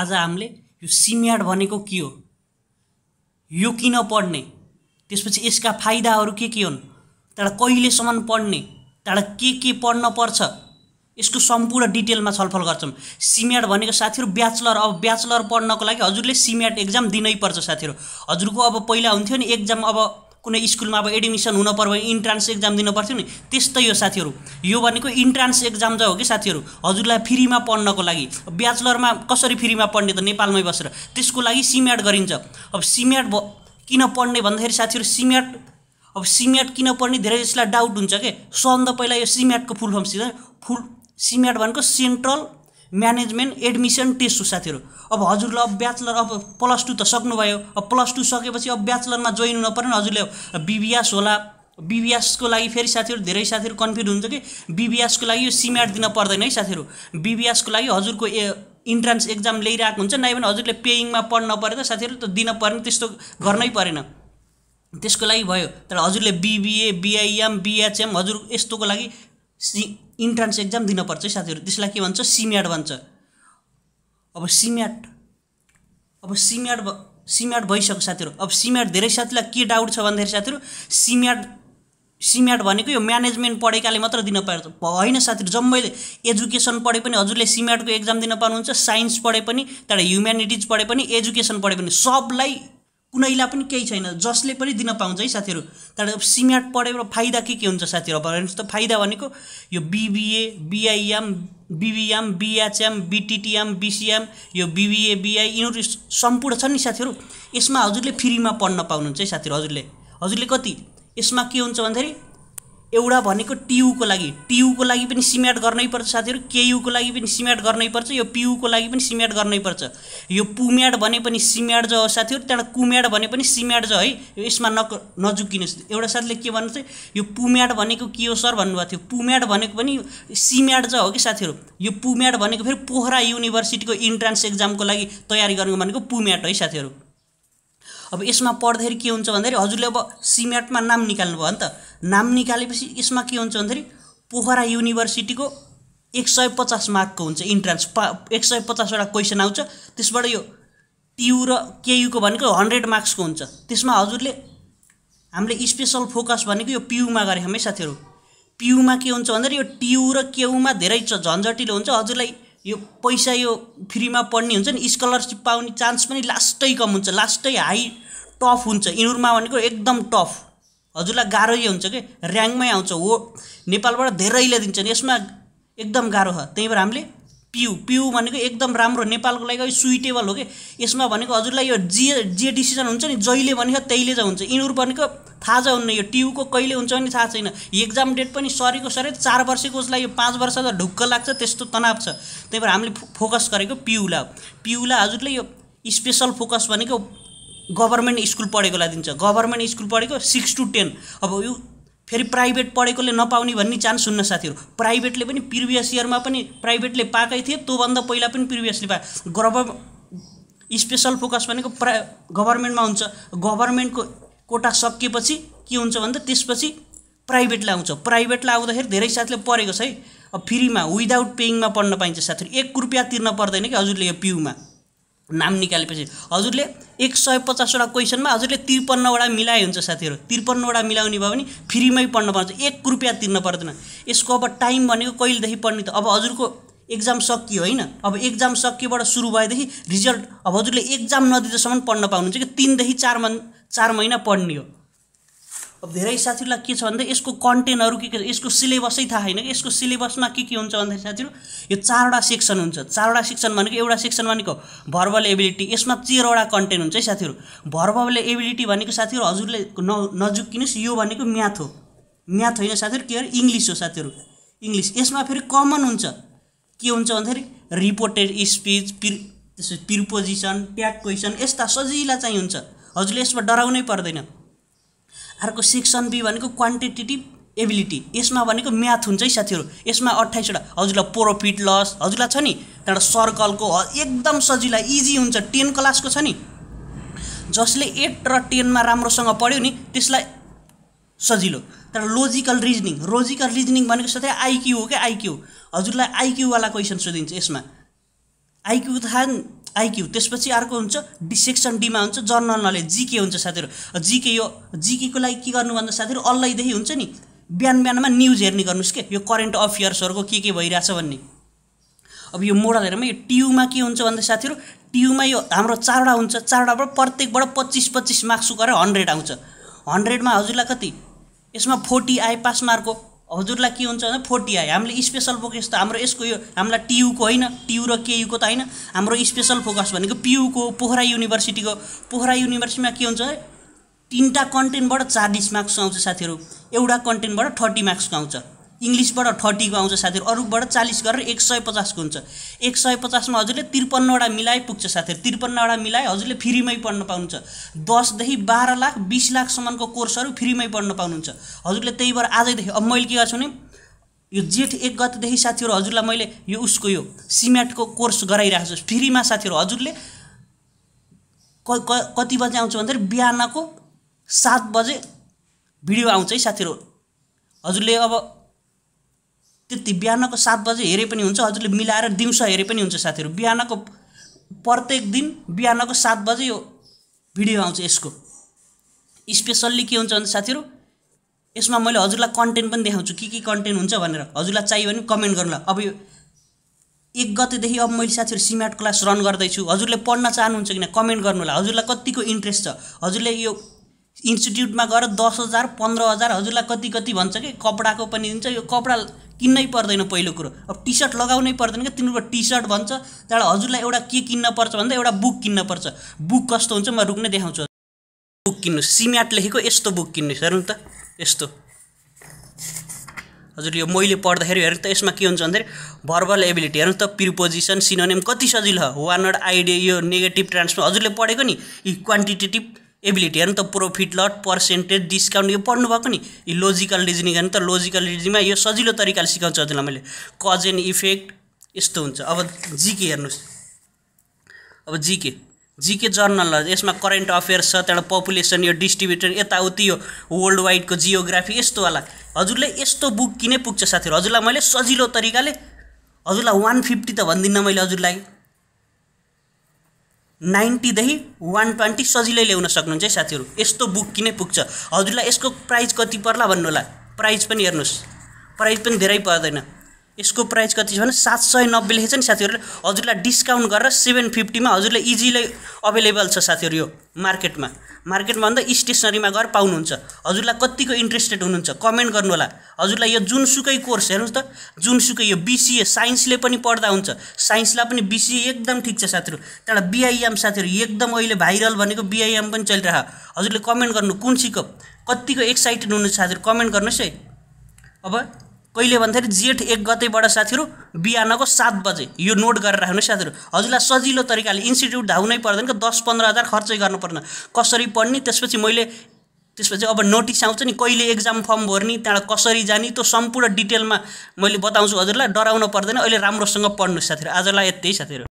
आज हामीले यो सिमेट भनेको के हो यो किन पढ्ने त्यसपछि यसका फाइदाहरू के के हुन् त्यहाँबाट कहिलेसम्म पढ्ने त्यहाँबाट के के पढ्न पर्छ यसको सम्पूर्ण डिटेलमा छलफल गर्छौँ सिमेट भनेको साथीहरू ब्याचलर अब ब्याचलर पढ्नको लागि हजुरले सिम्याड एक्जाम दिनैपर्छ साथीहरू हजुरको अब पहिला हुन्थ्यो नि एक्जाम अब कुनै स्कुलमा अब एडमिसन हुन पर्यो भने इन्ट्रान्स एक्जाम दिनु पर्थ्यो नि त्यस्तै हो साथीहरू यो भनेको इन्ट्रान्स एक्जाम चाहिँ हो कि साथीहरू हजुरलाई फ्रीमा पढ्नको लागि ब्याचलरमा कसरी फ्रीमा पढ्ने त नेपालमै बसेर त्यसको लागि सिम्याट गरिन्छ अब सिम्याट भ किन पढ्ने भन्दाखेरि साथीहरू सिम्याट अब सिम्याट किन पढ्ने धेरै जसलाई डाउट हुन्छ के सबभन्दा पहिला यो सिम्याटको फुल फर्म सिधै फुल सिम्याट भनेको सेन्ट्रल म्यानेजमेन्ट एडमिसन टेस्ट हो साथीहरू अब हजुरले अब ब्याचलर अब प्लस टू त सक्नुभयो अब प्लस टू सकेपछि अब ब्याचलरमा जोइन हुन परेन हजुरले बिबिएस होला बिबिएसको लागि फेरि साथीहरू धेरै साथीहरू कन्फ्युज हुन्छ कि बिबिएसको लागि यो सिम्याट दिन पर्दैन है साथीहरू बिबिएसको लागि हजुरको ए इन्ट्रान्स एक्जाम ल्याइरहेको हुन्छ नै भने हजुरले पेइङमा पढ्न परेन त साथीहरू त दिन परेन त्यस्तो गर्नै परेन त्यसको लागि भयो तर हजुरले बिबिए बिआइएम बिएचएम हजुर यस्तोको लागि सि इन्ट्रान्स एक्जाम दिनपर्छ है साथीहरू त्यसलाई के भन्छ सिम्याट भन्छ अब सिम्याट अब सिम्याट सिम्याट भइसक्यो साथीहरू अब सिम्याट धेरै साथीलाई के डाउट छ भन्दाखेरि साथीहरू सिम्याट सिम्याट भनेको यो म्यानेजमेन्ट पढेकाले मात्र दिन पार्छ होइन साथीहरू जम्मैले एजुकेसन पढे पनि हजुरले सिम्याटको एक्जाम दिन पाउनुहुन्छ साइन्स पढे पनि त्यहाँबाट ह्युम्यानिटिज पढे पनि एजुकेसन पढे पनि सबलाई कुनैलाई पनि केही छैन जसले पनि दिन पाउँछ है साथीहरू तर अब सिम्याट पढेर फाइदा के के हुन्छ साथीहरू अब हेर्नुहोस् त फाइदा भनेको यो BBA BIM BBM BHM BTTM BCM यो बिबिए बिआई यिनीहरू सम्पूर्ण छन् नि साथीहरू यसमा हजुरले फ्रीमा पढ्न पाउनुहुन्छ है साथीहरू हजुरले हजुरले कति यसमा के हुन्छ भन्दाखेरि एउटा भनेको टियुको लागि टियुको लागि पनि सिमेन्ट गर्नैपर्छ साथीहरू केयुको लागि पनि सिमेन्ट गर्नैपर्छ यो पियुको लागि पनि सिमेन्ट गर्नैपर्छ यो पुम्याड भने पनि सिमेट जो हो साथीहरू त्यहाँबाट कुम्याड भने पनि सिमेट जो है यसमा नक नजुकिनुहोस् एउटा साथीले के भन्नु चाहिँ यो पुम्याड भनेको के हो सर भन्नुभएको थियो पुम्याड भनेको पनि सिमेट ज हो कि साथीहरू यो पुम्याड भनेको फेरि पोखरा युनिभर्सिटीको इन्ट्रान्स एक्जामको लागि तयारी गर्नु भनेको पुम्याट है साथीहरू अब यसमा पढ्दाखेरि के हुन्छ भन्दाखेरि हजुरले अब सिमेटमा नाम निकाल्नु भयो नि त नाम निकालेपछि यसमा के हुन्छ भन्दाखेरि पोखरा युनिभर्सिटीको एक सय पचास मार्कको हुन्छ इन्ट्रान्स पा एक सय पचासवटा क्वेसन आउँछ त्यसबाट यो टियु र केयुको भनेको हन्ड्रेड मार्क्सको हुन्छ त्यसमा हजुरले हामीले स्पेसल फोकस भनेको यो पियुमा गरेँ हामी साथीहरू पियुमा के हुन्छ भन्दाखेरि यो टियु र केयुमा धेरै झन्झटिलो हुन्छ हजुरलाई यो पैसा यो फ्रीमा पढ्ने हुन्छ नि स्कलरसिप पाउने चान्स पनि लास्टै कम हुन्छ लास्टै हाई टफ हुन्छ इनुरमा भनेको एकदम टफ हजुरलाई गाह्रो हुन्छ कि ऱ्याङ्कमै आउँछ हो नेपालबाट धेरैले दिन्छन् यसमा एकदम गाह्रो छ त्यही भएर हामीले पिउ पिउ भनेको एकदम राम्रो नेपालको लागि सुइटेबल हो कि यसमा भनेको हजुरलाई यो जे जे डिसिजन हुन्छ नि जहिले भनेको त्यहीले चाहिँ हुन्छ यिनीहरू भनेको थाहा छ हुन्न यो ट्युको कहिले हुन्छ भने थाहा छैन एक्जाम डेट पनि सरेको सरै चार वर्षको उसलाई यो पाँच वर्ष त ढुक्क लाग्छ त्यस्तो तनाव छ त्यही भएर हामीले फोकस गरेको पिउला हो पिउला हजुरले यो स्पेसल फोकस भनेको गभर्मेन्ट स्कुल पढेकोलाई दिन्छ गभर्मेन्ट स्कुल पढेको सिक्स टु टेन अब यो फेरि प्राइभेट पढेकोले नपाउने भन्ने चान्स हुन्न साथीहरू प्राइभेटले पनि प्रिभियस इयरमा पनि प्राइभेटले पाएकै थिए त्योभन्दा पहिला पनि प्रिभियसले पाए गभर् स्पेसल फोकस भनेको प्रा गभर्मेन्टमा हुन्छ गभर्मेन्टको कोटा सकिएपछि के हुन्छ भन्दा त्यसपछि प्राइभेटले आउँछ प्राइभेटलाई आउँदाखेरि धेरै साथीले परेको छ है फ्रीमा विदाउट पेइङमा पढ्न पाइन्छ साथीहरू एक रुपियाँ तिर्न पर्दैन कि हजुरले यो पिउमा नाम निकालेपछि हजुरले एक सय पचासवटा क्वेसनमा हजुरले त्रिपन्नवटा मिलाए हुन्छ साथीहरू त्रिपन्नवटा मिलाउने भयो भने फ्रीमै पढ्न पाउँछ एक रुपियाँ तिर्न पर्दैन यसको अब टाइम भनेको कहिलेदेखि पढ्ने त अब हजुरको एक्जाम सकियो होइन अब एक्जाम सकिएबाट सुरु भएदेखि रिजल्ट अब हजुरले एक्जाम नदिँदासम्म पढ्न पाउनुहुन्छ कि तिनदेखि चार मन् चार महिना पढ्ने हो अब धेरै साथीहरूलाई के छ भन्दा यसको कन्टेन्टहरू के के छ यसको सिलेबसै थाहा होइन यसको सिलेबसमा के के हुन्छ भन्दाखेरि साथीहरू यो चारवटा सेक्सन हुन्छ चारवटा सेक्सन भनेको एउटा सेक्सन भनेको भर्बल एबिलिटी यसमा तेह्रवटा कन्टेन्ट हुन्छ है साथीहरू भर्बल एबिलिटी भनेको साथीहरू हजुरले न नजुक्किनुहोस् यो भनेको म्याथ हो म्याथ होइन साथीहरू के अरे इङ्ग्लिस हो साथीहरू इङ्ग्लिस यसमा फेरि कमन हुन्छ के हुन्छ भन्दाखेरि रिपोर्टेड स्पिच पिर प्रिपोजिसन ट्याग क्वेसन यस्ता सजिला चाहिँ हुन्छ हजुरले यसमा डराउनै पर्दैन अर्को सेक्सन बी भनेको क्वान्टिटेटिभ एबिलिटी यसमा भनेको म्याथ हुन्छ है साथीहरू यसमा अट्ठाइसवटा हजुरलाई प्रोफिट लस हजुरलाई छ नि त्यहाँबाट सर्कलको एकदम सजिला इजी हुन्छ टेन क्लासको छ नि जसले एट र टेनमा राम्रोसँग पढ्यो नि त्यसलाई सजिलो तर लोजिकल रिजनिङ लोजिकल रिजनिङ भनेको साथै आइक्यू हो क्या आइक्यू हजुरलाई आइक्यूवाला क्वेसन सोधिन्छ यसमा आइक्यू थाहा आइक्यू त्यसपछि अर्को हुन्छ डिसेक्सन सेक्सन डीमा हुन्छ जर्नल नलेज जिके हुन्छ साथीहरू जिके यो जिकेको लागि के गर्नु भन्दा साथीहरू अल्लैदेखि हुन्छ नि बिहान बिहानमा न्युज हेर्ने गर्नुहोस् के यो करेन्ट अफेयर्सहरूको के के भइरहेछ भन्ने अब यो मोडल हेरौँ यो टियुमा के हुन्छ भन्दा साथीहरू टियुमा यो हाम्रो चारवटा हुन्छ चारवटाबाट प्रत्येकबाट पच्चिस पच्चिस मार्क्स गरेर हन्ड्रेड आउँछ हन्ड्रेडमा हजुरलाई कति यसमा फोर्टी आए पास मार्क हो हजुरलाई के हुन्छ भने फोर्टी आयो हामीले स्पेसल फोकस त हाम्रो यसको यो हामीलाई टियुको होइन टियु र केयुको त होइन हाम्रो स्पेसल फोकस भनेको पियुको पोखरा युनिभर्सिटीको पोखरा युनिभर्सिटीमा के हुन्छ तिनवटा कन्टेन्टबाट चालिस मार्क्स आउँछ साथीहरू एउटा कन्टेन्टबाट थर्टी मार्क्सको आउँछ इङ्ग्लिसबाट थर्टीको आउँछ साथीहरू अरूबाट चालिस गरेर एक सय पचासको हुन्छ एक सय पचासमा हजुरले त्रिपन्नवटा मिलाइ पुग्छ साथीहरू त्रिपन्नवटा मिलाए हजुरले फ्रीमै पढ्न पाउनुहुन्छ दसदेखि बाह्र लाख बिस लाखसम्मको कोर्सहरू फ्रीमै पढ्न पाउनुहुन्छ हजुरले त्यही भएर आजैदेखि अब मैले के गर्छु भने यो जेठ एक गतदेखि साथीहरू हजुरलाई मैले यो उसको यो सिमेन्टको कोर्स गराइरहेको छु फ्रीमा साथीहरू हजुरले क कति बजे आउँछ भन्दाखेरि बिहानको सात बजे भिडियो आउँछ है साथीहरू हजुरले अब त्यति बिहानको सात बजे हेरे पनि हुन्छ हजुरले मिलाएर दिउँसो हेरे पनि हुन्छ साथीहरू बिहानको प्रत्येक दिन बिहानको सात बजे यो भिडियो आउँछ यसको स्पेसल्ली के हुन्छ भने साथीहरू यसमा मैले हजुरलाई कन्टेन्ट पनि देखाउँछु के के कन्टेन्ट हुन्छ भनेर हजुरलाई चाहियो भने कमेन्ट गर्नु अब यो एक गतेदेखि अब मैले साथीहरू सिम्याट क्लास रन गर्दैछु हजुरले पढ्न चाहनुहुन्छ किन कमेन्ट गर्नु होला हजुरलाई कतिको इन्ट्रेस्ट छ हजुरले यो इन्स्टिट्युटमा गएर दस हजार पन्ध्र हजार हजुरलाई कति कति भन्छ कि कपडाको पनि दिन्छ यो कपडा किन्नै पर्दैन पहिलो कुरो अब टी सर्ट लगाउनै पर्दैन क्या तिनीहरूको टी सर्ट भन्छ त्यहाँबाट हजुरलाई एउटा के किन्न पर्छ भन्दा एउटा बुक किन्न पर्छ बुक कस्तो हुन्छ म रुक्ने देखाउँछु बुक किन्नु सिम्याट लेखेको यस्तो बुक किन्नु हेर्नु त यस्तो हजुर यो मैले पढ्दाखेरि हेर्नु त यसमा के हुन्छ भन्दाखेरि भर्बल एबिलिटी हेर्नु त प्रिपोजिसन सिनोनेम कति सजिलो वान वर्ड आइडिया यो नेगेटिभ ट्रान्सफर हजुरले पढेको नि यी क्वान्टिटेटिभ एबिलिटी हेर्नु त प्रोफिट लट पर्सेन्टेज डिस्काउन्ट यो पढ्नुभएको नि यो लोजिकल रिजनिङ हेर्नु त लोजिकल रिजनिङमा यो सजिलो तरिकाले सिकाउँछ हजुरलाई मैले कज एन्ड इफेक्ट यस्तो हुन्छ अब जिके हेर्नुहोस् अब जिके जिके जर्नल यसमा करेन्ट अफेयर्स छ त्यहाँबाट पपुलेसन यो डिस्ट्रिब्युटर यताउति यो वर्ल्ड वाइडको जियोग्राफी यस्तोवाला हजुरले यस्तो बुक किनै पुग्छ साथीहरू हजुरलाई मैले सजिलो तरिकाले हजुरलाई वान फिफ्टी त भन्दिनँ मैले हजुरलाई नाइन्टीदेखि वान ट्वेन्टी सजिलै ल्याउन सक्नुहुन्छ है साथीहरू यस्तो बुक किनै पुग्छ हजुरलाई यसको प्राइस कति पर्ला भन्नु होला प्राइस पनि हेर्नुहोस् प्राइस पनि धेरै पर्दैन यसको प्राइस कति छ भने सात सय नब्बे लेखेको छ नि साथीहरूले हजुरलाई डिस्काउन्ट गरेर सेभेन फिफ्टीमा हजुरलाई इजिली अभाइलेबल छ साथीहरू यो मार्केटमा मार्केटमा भन्दा स्टेसनरीमा गएर पाउनुहुन्छ हजुरलाई कतिको इन्ट्रेस्टेड हुनुहुन्छ कमेन्ट गर्नु होला हजुरलाई यो जुनसुकै कोर्स हेर्नुहोस् त जुनसुकै यो बिसिए साइन्सले पनि पढ्दा हुन्छ साइन्सलाई पनि बिसिए एकदम ठिक छ साथीहरू त्यहाँबाट बिआइएम साथीहरू एकदम अहिले भाइरल भनेको बिआइएम पनि चलिरहेको हजुरले कमेन्ट गर्नु कुन सिकप कतिको एक्साइटेड हुनुहुन्छ साथीहरू कमेन्ट गर्नुहोस् है अब कहिले भन्दाखेरि जेठ एक गतेबाट साथीहरू बिहानको सात बजे यो नोट गरेर राख्नुहोस् साथीहरू हजुरलाई सजिलो तरिकाले इन्स्टिट्युट धाउनै पर्दैन कि दस पन्ध्र हजार खर्चै गर्नु पर्दैन कसरी पढ्ने त्यसपछि मैले त्यसपछि अब नोटिस आउँछ नि कहिले एक्जाम फर्म भर्ने त्यहाँबाट कसरी जाने त्यो सम्पूर्ण डिटेलमा मैले बताउँछु हजुरलाई डराउनु पर्दैन अहिले राम्रोसँग पढ्नुहोस् साथीहरू आजलाई यति साथीहरू